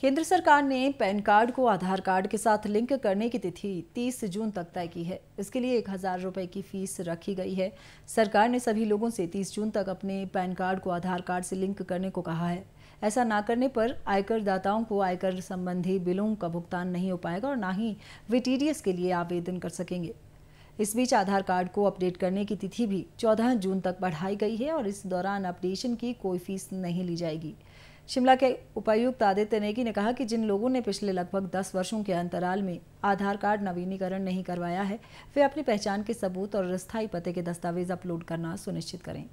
केंद्र सरकार ने पैन कार्ड को आधार कार्ड के साथ लिंक करने की तिथि 30 जून तक तय की है इसके लिए एक हज़ार रुपये की फीस रखी गई है सरकार ने सभी लोगों से 30 जून तक अपने पैन कार्ड को आधार कार्ड से लिंक करने को कहा है ऐसा ना करने पर आयकर दाताओं को आयकर संबंधी बिलों का भुगतान नहीं हो पाएगा और ना ही वे टी के लिए आवेदन कर सकेंगे इस बीच आधार कार्ड को अपडेट करने की तिथि भी 14 जून तक बढ़ाई गई है और इस दौरान अपडेशन की कोई फीस नहीं ली जाएगी शिमला के उपायुक्त आदित्य नेगी ने कहा कि जिन लोगों ने पिछले लगभग 10 वर्षों के अंतराल में आधार कार्ड नवीनीकरण नहीं करवाया है वे अपनी पहचान के सबूत और स्थायी पते के दस्तावेज अपलोड करना सुनिश्चित करें